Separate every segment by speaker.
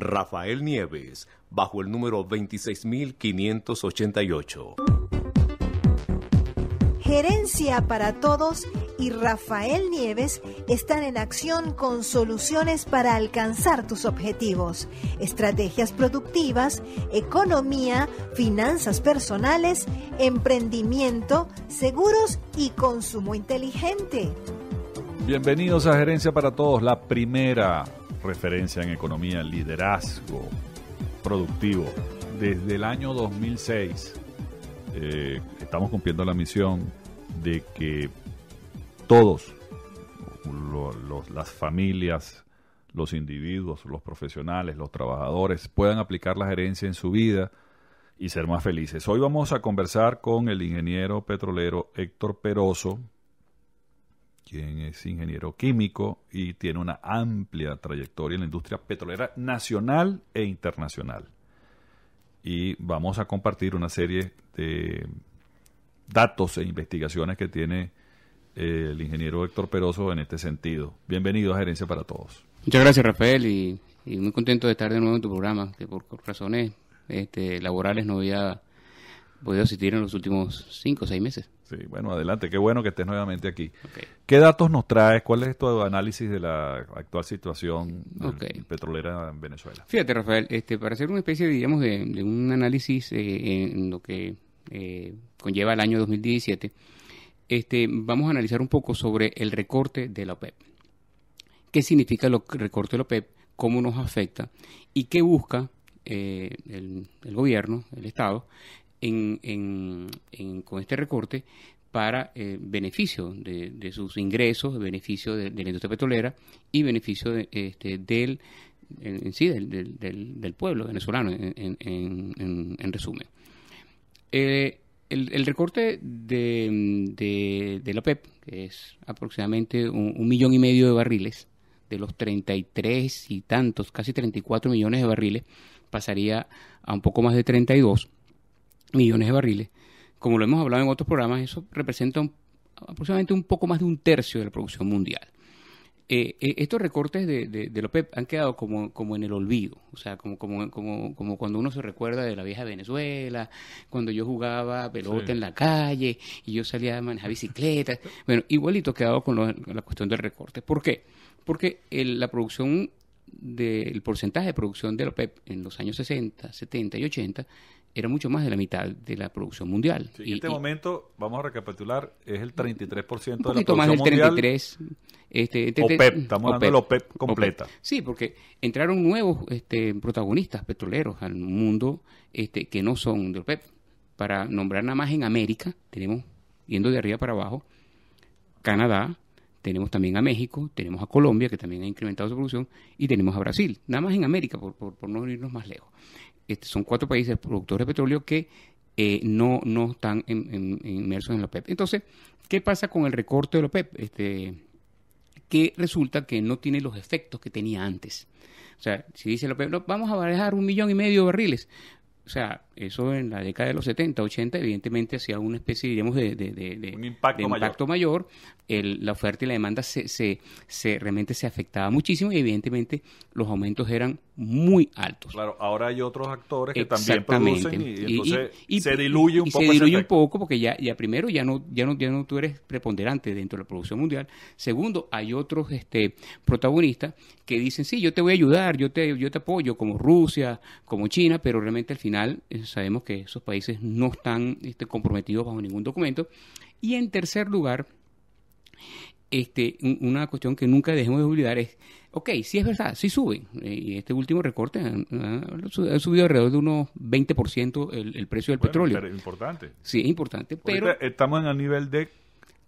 Speaker 1: Rafael Nieves, bajo el número 26588.
Speaker 2: Gerencia para Todos y Rafael Nieves están en acción con soluciones para alcanzar tus objetivos, estrategias productivas, economía, finanzas personales, emprendimiento, seguros y consumo inteligente.
Speaker 1: Bienvenidos a Gerencia para Todos, la primera referencia en economía, liderazgo productivo. Desde el año 2006 eh, estamos cumpliendo la misión de que todos, las familias, los individuos, los profesionales, los trabajadores puedan aplicar la gerencia en su vida y ser más felices. Hoy vamos a conversar con el ingeniero petrolero Héctor Peroso, quien es ingeniero químico y tiene una amplia trayectoria en la industria petrolera nacional e internacional. Y vamos a compartir una serie de datos e investigaciones que tiene eh, el ingeniero Héctor Peroso en este sentido. Bienvenido a Gerencia para Todos. Muchas gracias, Rafael, y,
Speaker 2: muy contento de estar de nuevo en tu programa, que por razones este, laborales no había
Speaker 1: podido asistir en los últimos cinco o seis meses. Sí, bueno, adelante, qué bueno que estés nuevamente aquí. ¿Qué datos nos traes? ¿Cuál es tu análisis de la actual situación petrolera en Venezuela? Fíjate, Rafael, este, para hacer una especie, digamos, de, un análisis eh, en
Speaker 2: lo que eh, conlleva el año 2017, este, vamos a analizar un poco sobre el recorte de la OPEP. ¿Qué significa el recorte de la OPEP? ¿Cómo nos afecta? ¿Y qué busca eh, el, gobierno, el Estado, con este recorte para eh, beneficio de, sus ingresos, beneficio de, la industria petrolera y beneficio este, del, sí, del, pueblo venezolano, en, resumen. Eh, el, recorte de, la PEP, e que es aproximadamente un, un millón y medio de barriles, de los 33 y tantos, casi 34 millones de barriles, pasaría a un poco más de 32 millones de barriles. Como lo hemos hablado en otros programas, eso representa aproximadamente un poco más de un tercio de la producción mundial. Eh, eh, estos recortes de, de, OPEP han quedado como, como en el olvido, o sea, como, como, como, como cuando uno se recuerda de la vieja Venezuela, cuando yo jugaba pelota en la calle y yo salía a manejar bicicleta. bueno, igualito quedado con, la cuestión del recorte. ¿Por qué? Porque la producción, del porcentaje de producción de la OPEP en los años 60, 70 y 80 era mucho más de la mitad de la producción mundial. y, en este
Speaker 1: momento, vamos a recapitular, es el 33% de la producción más del 33,
Speaker 2: mundial. Este, este, este, estamos hablando de OPEP completa.
Speaker 1: Sí, porque entraron
Speaker 2: nuevos este, protagonistas petroleros al mundo este, que no son del PEP. Para nombrar nada más en América, tenemos, yendo de arriba para abajo, Canadá, tenemos también a México, tenemos a Colombia, que también ha incrementado su producción, y tenemos a Brasil, nada más en América, por no irnos más lejos. Este, son cuatro países productores de petróleo que eh, no, están inmersos en la OPEP. E Entonces, ¿qué pasa con el recorte de la OPEP? E este, que resulta que no tiene los efectos que tenía antes. O sea, si dice la OPEP, e vamos a bajar un millón y medio de barriles. O sea, eso en la década de los 70, 80, evidentemente hacía una especie, diríamos, de, impacto, mayor. la oferta y la demanda se, se, realmente se afectaba muchísimo y evidentemente los aumentos eran muy altos.
Speaker 1: Claro, ahora hay otros actores que también producen y, se diluye un poco. Se diluye un
Speaker 2: poco porque ya, ya primero ya no, ya no, ya no tú eres preponderante dentro de la producción mundial. Segundo, hay otros este, protagonistas que dicen sí, yo te voy a ayudar, yo te, yo te apoyo, como Rusia, como China, pero realmente al final eh, sabemos que esos países no están este, comprometidos bajo ningún documento. Y en tercer lugar, este, una cuestión que nunca dejemos de olvidar es, ok, si es verdad, si suben. Eh, y este último recorte ha, subido alrededor de unos 20% el, el precio del petróleo.
Speaker 1: es importante.
Speaker 2: Sí, es importante, pero... estamos en el nivel de...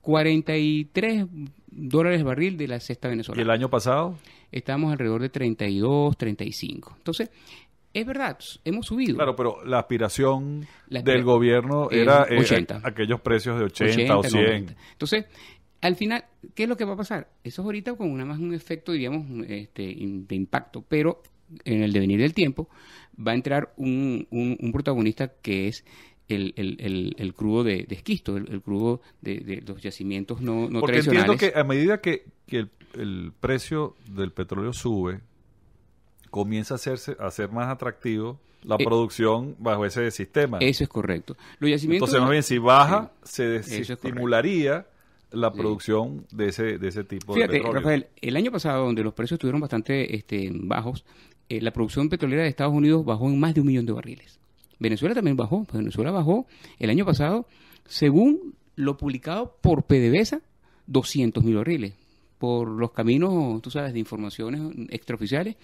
Speaker 2: 43 dólares barril de la cesta venezolana. ¿Y el año pasado? Estamos alrededor de 32,
Speaker 1: 35.
Speaker 2: Entonces, es verdad, hemos subido. Claro,
Speaker 1: pero la aspiración del gobierno era, eh, aquellos precios de 80, o 100.
Speaker 2: Entonces, al final, ¿qué es lo que va a pasar? Eso es ahorita con una más un efecto, diríamos, este, de impacto, pero en el devenir del tiempo va a entrar un, un, protagonista que es el, crudo de, esquisto, el, crudo de, los yacimientos no, no Porque entiendo que
Speaker 1: a medida que, que el precio del petróleo sube, comienza a, hacerse, a ser más atractivo la eh, producción bajo ese sistema. Eso es correcto. Entonces, más bien, si baja, se estimularía la producción de, ese, de ese tipo de Rafael,
Speaker 2: el año pasado, donde los precios estuvieron bastante este, bajos, eh, la producción petrolera de Estados Unidos bajó en más de un millón de barriles. Venezuela también bajó. Pues, Venezuela bajó el año pasado, según lo publicado por PDVSA, 200 mil barriles por los caminos, tú sabes, de informaciones extraoficiales,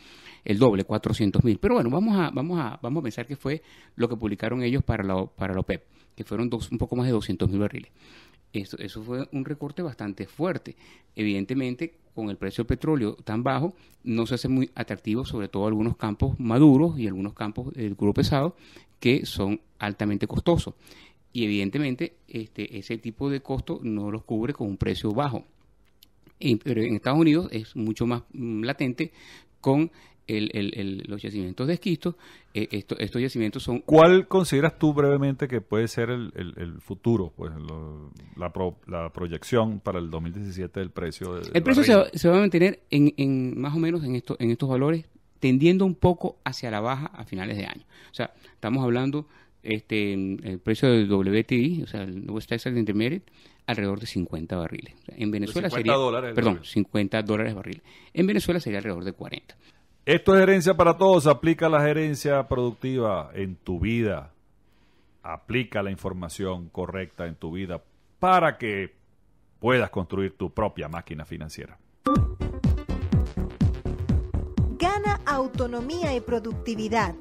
Speaker 2: el doble, 400 mil. Pero bueno, vamos a, vamos, a, vamos a pensar que fue lo que publicaron ellos para la, para la OPEP, que fueron dos, un poco más de 200 mil barriles. Eso, eso fue un recorte bastante fuerte. Evidentemente, con el precio del petróleo tan bajo, no se hace muy atractivo, sobre todo algunos campos maduros y algunos campos del grupo pesado, que son altamente costosos. Y evidentemente, este, ese tipo de costo no los cubre con un precio bajo pero en Estados Unidos es mucho más mm, latente con los yacimientos de esquisto. E, estos yacimientos son... ¿Cuál
Speaker 1: consideras tú brevemente que puede ser el, futuro, pues la, proyección para el 2017 del precio? De, el precio
Speaker 2: se va, a mantener en, más o menos en, esto, en estos valores, tendiendo un poco hacia la baja a finales de año. O sea, estamos hablando este, el precio del WTI, o sea, el West Texas Intermediate, alrededor de 50 barriles. en Venezuela sería. Dólares perdón,
Speaker 1: 50 dólares barril. En Venezuela sería alrededor de 40. Esto es gerencia para todos. Aplica la gerencia productiva en tu vida. Aplica la información correcta en tu vida para que puedas construir tu propia máquina financiera.
Speaker 3: Gana
Speaker 2: autonomía y productividad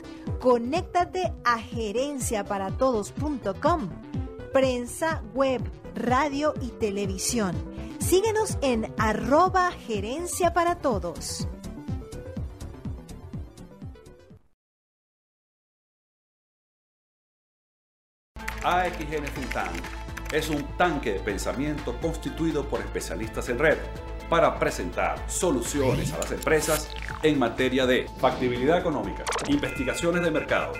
Speaker 2: Conéctate a gerenciaparatodos.com, prensa, web, radio y televisión. Síguenos en arroba gerencia para todos.
Speaker 1: AXN es un tanque de pensamiento constituido por especialistas en red para presentar soluciones a las empresas en materia de factibilidad económica, investigaciones de mercado,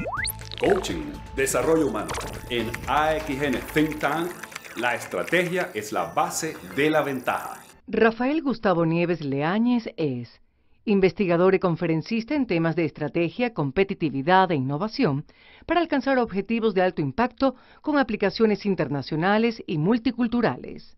Speaker 1: coaching, desarrollo humano. En AXN Think Tank, la estrategia es la base de la ventaja.
Speaker 3: Rafael Gustavo Nieves Leáñez es investigador y conferencista en temas de estrategia, competitividad e innovación para alcanzar objetivos de alto impacto con aplicaciones internacionales y multiculturales.